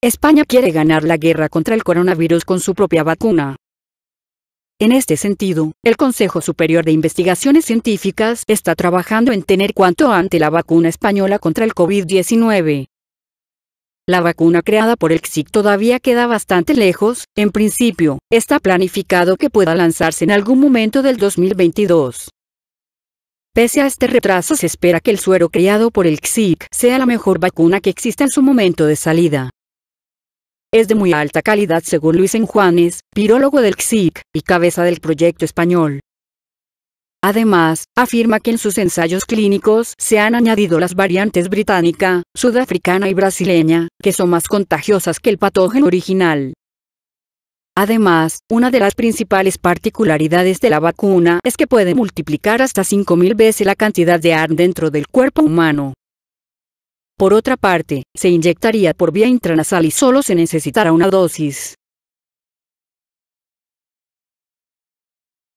España quiere ganar la guerra contra el coronavirus con su propia vacuna. En este sentido, el Consejo Superior de Investigaciones Científicas está trabajando en tener cuanto antes la vacuna española contra el COVID-19. La vacuna creada por el CIC todavía queda bastante lejos, en principio, está planificado que pueda lanzarse en algún momento del 2022. Pese a este retraso se espera que el suero creado por el CIC sea la mejor vacuna que exista en su momento de salida es de muy alta calidad según Luis Enjuanes, pirólogo del CSIC, y cabeza del proyecto español. Además, afirma que en sus ensayos clínicos se han añadido las variantes británica, sudafricana y brasileña, que son más contagiosas que el patógeno original. Además, una de las principales particularidades de la vacuna es que puede multiplicar hasta 5.000 veces la cantidad de ARN dentro del cuerpo humano. Por otra parte, se inyectaría por vía intranasal y solo se necesitará una dosis.